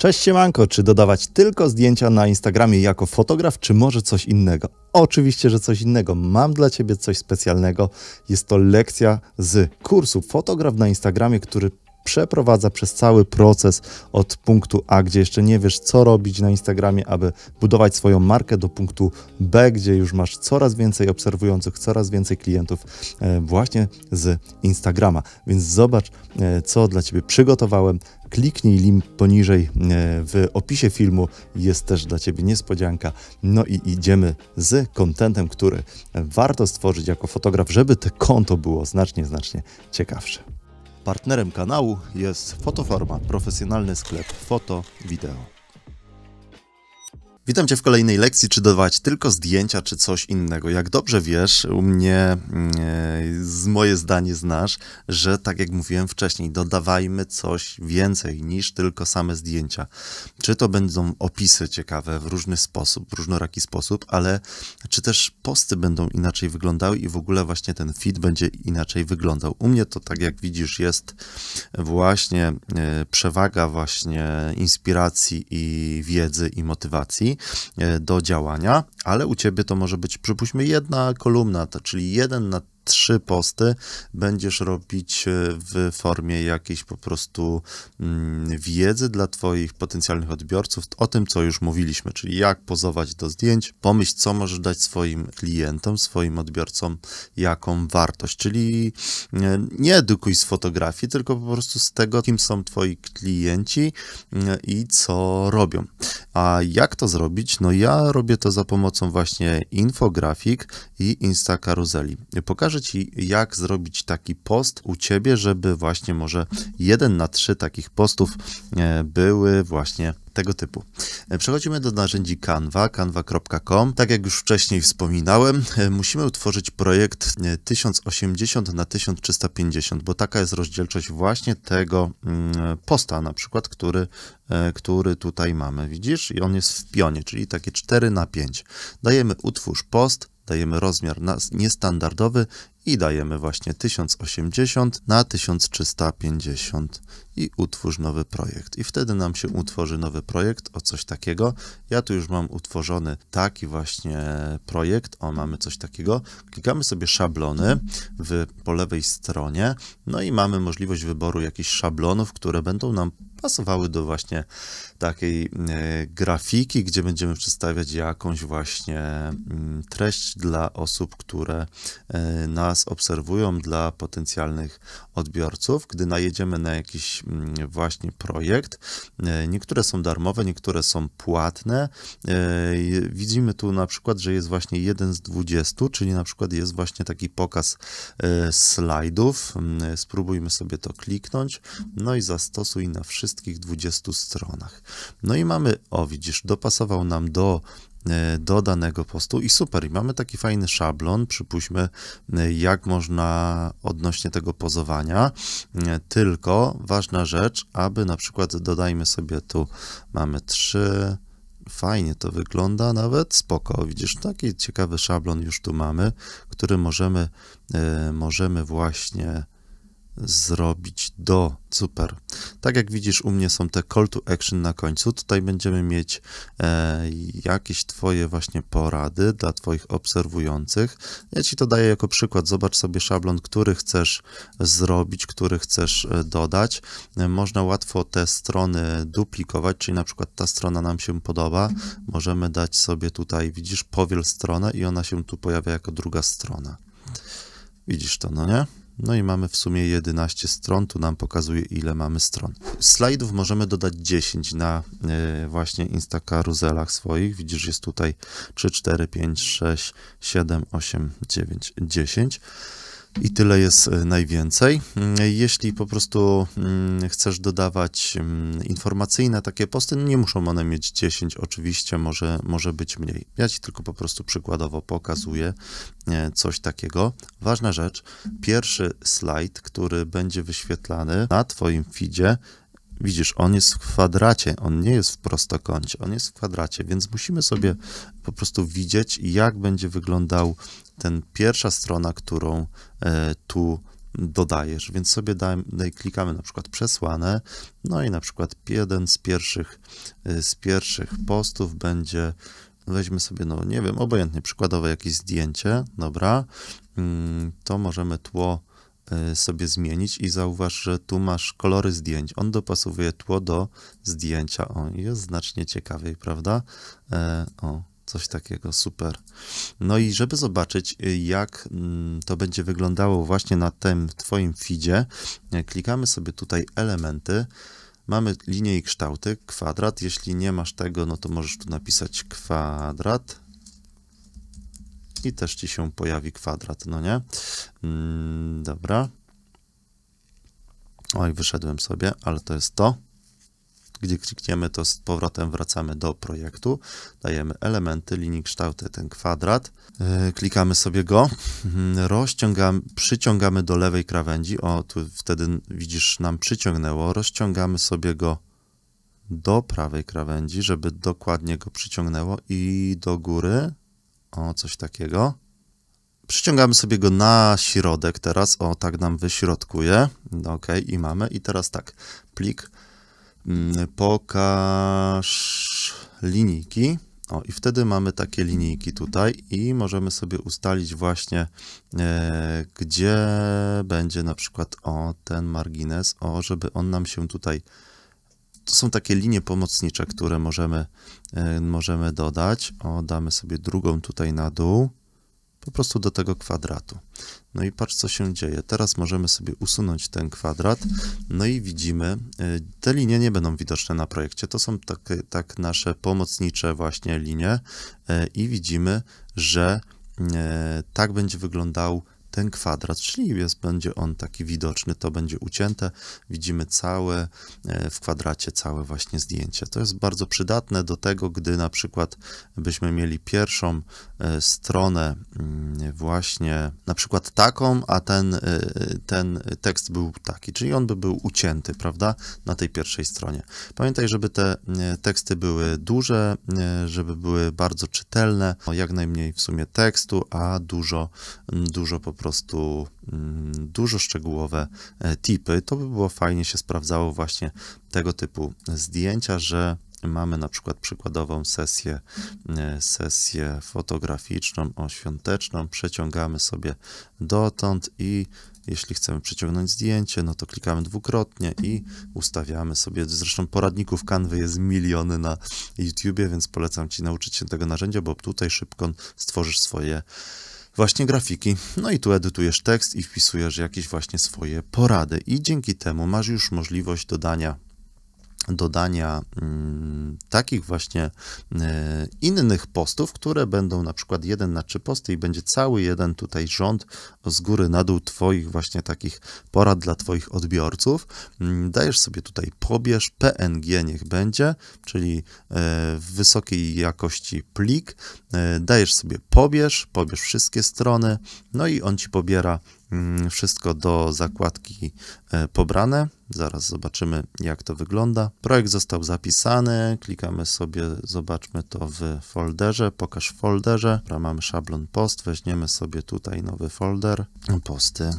Cześć siemanko, czy dodawać tylko zdjęcia na Instagramie jako fotograf, czy może coś innego? Oczywiście, że coś innego. Mam dla Ciebie coś specjalnego. Jest to lekcja z kursu Fotograf na Instagramie, który przeprowadza przez cały proces od punktu A, gdzie jeszcze nie wiesz, co robić na Instagramie, aby budować swoją markę, do punktu B, gdzie już masz coraz więcej obserwujących, coraz więcej klientów e, właśnie z Instagrama. Więc zobacz, e, co dla Ciebie przygotowałem. Kliknij link poniżej e, w opisie filmu, jest też dla Ciebie niespodzianka. No i idziemy z kontentem, który warto stworzyć jako fotograf, żeby to konto było znacznie, znacznie ciekawsze. Partnerem kanału jest Fotoforma, profesjonalny sklep foto, wideo. Witam Cię w kolejnej lekcji, czy dodawać tylko zdjęcia, czy coś innego. Jak dobrze wiesz, u mnie, mm, e, z moje zdanie znasz, że tak jak mówiłem wcześniej, dodawajmy coś więcej niż tylko same zdjęcia. Czy to będą opisy ciekawe w różny sposób, w różnoraki sposób, ale czy też posty będą inaczej wyglądały i w ogóle właśnie ten feed będzie inaczej wyglądał. U mnie to, tak jak widzisz, jest właśnie e, przewaga właśnie inspiracji i wiedzy i motywacji E, do działania, ale u ciebie to może być, przypuśćmy, jedna kolumna, czyli jeden na trzy posty będziesz robić e, w formie jakiejś po prostu mm, wiedzy dla Twoich potencjalnych odbiorców o tym, co już mówiliśmy, czyli jak pozować do zdjęć, pomyśl, co możesz dać swoim klientom, swoim odbiorcom, jaką wartość, czyli e, nie edukuj z fotografii, tylko po prostu z tego, kim są Twoi klienci e, i co robią. A jak to zrobić? No ja robię to za pomocą właśnie infografik i Insta karuzeli. Pokażę pokażę Ci, jak zrobić taki post u Ciebie, żeby właśnie może jeden na trzy takich postów e, były właśnie tego typu. E, przechodzimy do narzędzi Canva, canva.com. Tak jak już wcześniej wspominałem, e, musimy utworzyć projekt 1080 na 1350, bo taka jest rozdzielczość właśnie tego mm, posta na przykład, który, który tutaj mamy. Widzisz? I on jest w pionie, czyli takie 4 na 5. Dajemy utwórz post, dajemy rozmiar niestandardowy i dajemy właśnie 1080 na 1350 i utwórz nowy projekt. I wtedy nam się utworzy nowy projekt o coś takiego. Ja tu już mam utworzony taki właśnie projekt. O, mamy coś takiego. Klikamy sobie szablony w, po lewej stronie, no i mamy możliwość wyboru jakichś szablonów, które będą nam pasowały do właśnie takiej e, grafiki, gdzie będziemy przedstawiać jakąś właśnie mm, treść dla osób, które e, nas obserwują, dla potencjalnych odbiorców. Gdy najedziemy na jakiś mm, właśnie projekt, e, niektóre są darmowe, niektóre są płatne. Widzimy tu na przykład, że jest właśnie jeden z 20, czyli na przykład jest właśnie taki pokaz slajdów. Mm, spróbujmy sobie to kliknąć, no i zastosuj na wszystkie wszystkich 20 stronach. No i mamy, o widzisz, dopasował nam do e, do danego postu i super, i mamy taki fajny szablon, przypuśćmy, e, jak można odnośnie tego pozowania, e, tylko ważna rzecz, aby na przykład dodajmy sobie tu, mamy trzy, fajnie to wygląda nawet, spoko, widzisz, taki ciekawy szablon już tu mamy, który możemy, możemy właśnie zrobić do. Super. Tak jak widzisz, u mnie są te call to action na końcu. Tutaj będziemy mieć e, jakieś Twoje właśnie porady dla Twoich obserwujących. Ja Ci to daję jako przykład. Zobacz sobie szablon, który chcesz zrobić, który chcesz e, dodać. E, można łatwo te strony duplikować, czyli na przykład ta strona nam się podoba. Możemy dać sobie tutaj, widzisz, powiel stronę i ona się tu pojawia jako druga strona. Widzisz to, no nie? No i mamy w sumie 11 stron, tu nam pokazuje ile mamy stron. Slajdów możemy dodać 10 na e, właśnie Insta karuzelach swoich. Widzisz, jest tutaj 3, 4, 5, 6, 7, 8, 9, 10. I tyle jest e, najwięcej. Mm, jeśli po prostu mm, chcesz dodawać mm, informacyjne takie posty, no nie muszą one mieć 10, oczywiście może, może być mniej. Ja ci tylko po prostu przykładowo pokazuję e, coś takiego. Ważna rzecz, pierwszy slajd, który będzie wyświetlany na Twoim feedzie, Widzisz, on jest w kwadracie, on nie jest w prostokącie, on jest w kwadracie, więc musimy sobie po prostu widzieć, jak będzie wyglądał ten pierwsza strona, którą e, tu dodajesz. Więc sobie daj, daj, klikamy na przykład przesłane, no i na przykład jeden z pierwszych, e, z pierwszych postów będzie, weźmy sobie, no nie wiem, obojętnie, przykładowe jakieś zdjęcie, dobra, mm, to możemy tło Y, sobie zmienić i zauważ, że tu masz kolory zdjęć. On dopasowuje tło do zdjęcia. O, jest znacznie ciekawiej, prawda? E, o, coś takiego, super. No i żeby zobaczyć, y, jak mm, to będzie wyglądało właśnie na tym Twoim feedzie, y, klikamy sobie tutaj elementy. Mamy linie i kształty, kwadrat. Jeśli nie masz tego, no to możesz tu napisać kwadrat i też ci się pojawi kwadrat, no nie? Mm, dobra. Oj, wyszedłem sobie, ale to jest to. gdzie klikniemy, to z powrotem wracamy do projektu. Dajemy elementy, linii kształty, ten kwadrat. Yy, klikamy sobie go, mm, rozciągamy, przyciągamy do lewej krawędzi. O, tu wtedy widzisz, nam przyciągnęło. Rozciągamy sobie go do prawej krawędzi, żeby dokładnie go przyciągnęło i do góry o, coś takiego. Przyciągamy sobie go na środek teraz. O, tak nam wyśrodkuje. Ok, i mamy. I teraz tak, plik mm, pokaż linijki. O, i wtedy mamy takie linijki tutaj i możemy sobie ustalić właśnie, e, gdzie będzie na przykład o ten margines, o, żeby on nam się tutaj to są takie linie pomocnicze, które możemy, e, możemy dodać. O, damy sobie drugą tutaj na dół, po prostu do tego kwadratu. No i patrz, co się dzieje. Teraz możemy sobie usunąć ten kwadrat, no i widzimy, e, te linie nie będą widoczne na projekcie, to są tak, tak nasze pomocnicze właśnie linie e, i widzimy, że tak będzie wyglądał ten kwadrat, czyli jest, będzie on taki widoczny, to będzie ucięte. Widzimy całe e, w kwadracie całe właśnie zdjęcie. To jest bardzo przydatne do tego, gdy na przykład byśmy mieli pierwszą e, stronę mm, właśnie na przykład taką, a ten, e, ten tekst był taki, czyli on by był ucięty, prawda, na tej pierwszej stronie. Pamiętaj, żeby te teksty były duże, żeby były bardzo czytelne, jak najmniej w sumie tekstu, a dużo, dużo po prostu prostu mm, dużo szczegółowe e, tipy. To by było fajnie się sprawdzało właśnie tego typu zdjęcia, że mamy na przykład przykładową sesję, e, sesję fotograficzną o świąteczną, przeciągamy sobie dotąd i jeśli chcemy przyciągnąć zdjęcie, no to klikamy dwukrotnie i ustawiamy sobie. Zresztą poradników Canwy jest miliony na YouTubie, więc polecam Ci nauczyć się tego narzędzia, bo tutaj szybko stworzysz swoje właśnie grafiki. No i tu edytujesz tekst i wpisujesz jakieś właśnie swoje porady i dzięki temu masz już możliwość dodania dodania mm, takich właśnie e, innych postów, które będą na przykład jeden na trzy posty i będzie cały jeden tutaj rząd z góry na dół Twoich właśnie takich porad dla Twoich odbiorców. Mm, dajesz sobie tutaj pobierz, PNG niech będzie, czyli e, w wysokiej jakości plik. E, dajesz sobie pobierz, pobierz wszystkie strony, no i on Ci pobiera Mm, wszystko do zakładki e, pobrane. Zaraz zobaczymy, jak to wygląda. Projekt został zapisany. Klikamy sobie, zobaczmy to w folderze. Pokaż w folderze. Dobra, mamy szablon post. Weźmiemy sobie tutaj nowy folder. Posty.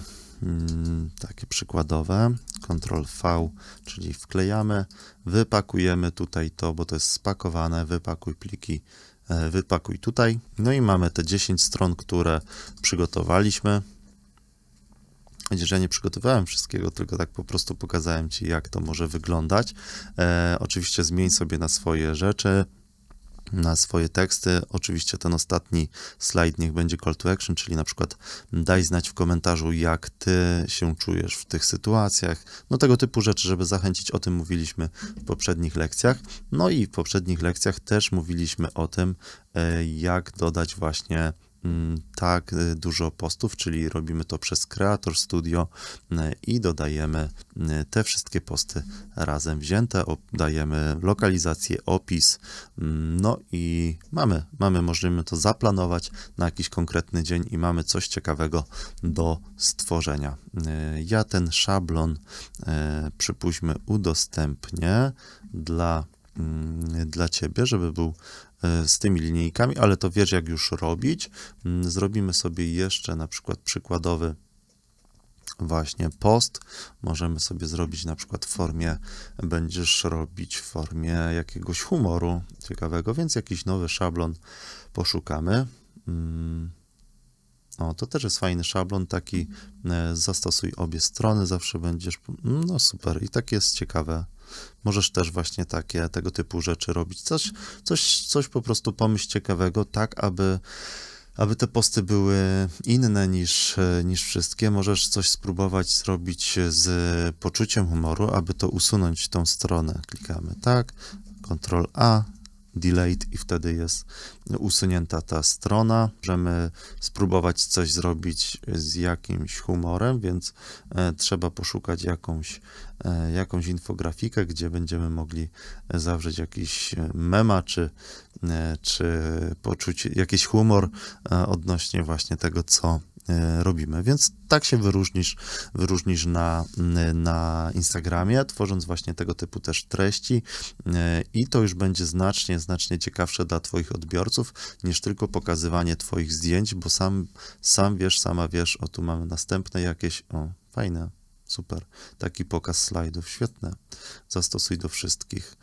Mm, takie przykładowe. Ctrl V, czyli wklejamy. Wypakujemy tutaj to, bo to jest spakowane. Wypakuj pliki e, wypakuj tutaj. No i mamy te 10 stron, które przygotowaliśmy. Widzisz, ja nie przygotowałem wszystkiego, tylko tak po prostu pokazałem ci, jak to może wyglądać. E, oczywiście zmień sobie na swoje rzeczy, na swoje teksty. Oczywiście ten ostatni slajd niech będzie call to action, czyli na przykład daj znać w komentarzu, jak ty się czujesz w tych sytuacjach. No tego typu rzeczy, żeby zachęcić, o tym mówiliśmy w poprzednich lekcjach. No i w poprzednich lekcjach też mówiliśmy o tym, e, jak dodać właśnie Mm, tak y, dużo postów, czyli robimy to przez Creator Studio y, i dodajemy y, te wszystkie posty razem wzięte, dajemy lokalizację, opis, mm, no i mamy, mamy, możemy to zaplanować na jakiś konkretny dzień i mamy coś ciekawego do stworzenia. Ja ten szablon, przypuśćmy, udostępnię dla Mm, dla ciebie, żeby był e, z tymi linijkami, ale to wiesz, jak już robić. Mm, zrobimy sobie jeszcze na przykład przykładowy właśnie post. Możemy sobie zrobić na przykład w formie, będziesz robić w formie jakiegoś humoru ciekawego, więc jakiś nowy szablon poszukamy. Mm. O, to też jest fajny szablon, taki e, zastosuj obie strony, zawsze będziesz, no super, i tak jest ciekawe Możesz też właśnie takie, tego typu rzeczy robić. Coś, coś, coś po prostu pomyśl ciekawego, tak aby aby te posty były inne niż, niż wszystkie, możesz coś spróbować zrobić z poczuciem humoru, aby to usunąć tą stronę. Klikamy tak, Ctrl A, delayed i wtedy jest usunięta ta strona. Możemy spróbować coś zrobić z jakimś humorem, więc e, trzeba poszukać jakąś, e, jakąś infografikę, gdzie będziemy mogli zawrzeć jakiś e, mema, czy, czy poczuć jakiś humor odnośnie właśnie tego, co E, robimy. Więc tak się wyróżnisz, wyróżnisz na, e, na Instagramie, tworząc właśnie tego typu też treści e, i to już będzie znacznie, znacznie ciekawsze dla Twoich odbiorców, niż tylko pokazywanie Twoich zdjęć, bo sam, sam wiesz, sama wiesz, o tu mamy następne jakieś, o, fajne, super, taki pokaz slajdów, świetne, zastosuj do wszystkich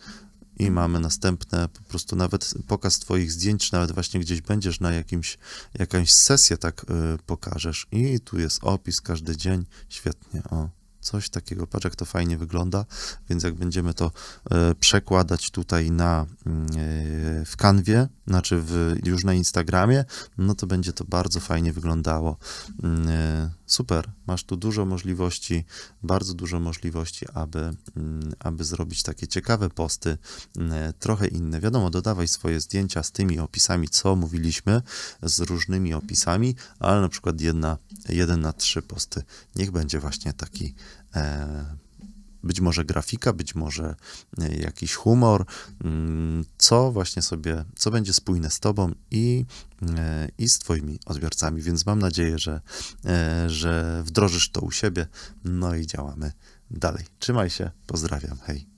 i mamy następne, po prostu nawet pokaz Twoich zdjęć, nawet właśnie gdzieś będziesz na jakimś, jakąś sesję tak y, pokażesz i tu jest opis każdy dzień, świetnie, o. Coś takiego, patrz jak to fajnie wygląda, więc jak będziemy to e, przekładać tutaj na, mm, e, w kanwie, znaczy w, już na Instagramie, no to będzie to bardzo fajnie wyglądało. Mm, e, super, masz tu dużo możliwości, bardzo dużo możliwości, aby, mm, aby zrobić takie ciekawe posty, trochę inne. Wiadomo, dodawaj swoje zdjęcia z tymi opisami, co mówiliśmy, z różnymi opisami, ale na przykład jedna, jeden na trzy posty. Niech będzie właśnie taki E, być może grafika, być może e, jakiś humor, mm, co właśnie sobie, co będzie spójne z Tobą i, e, i z Twoimi odbiorcami. Więc mam nadzieję, że, że wdrożysz to u siebie. No i działamy dalej. Trzymaj się, pozdrawiam, hej.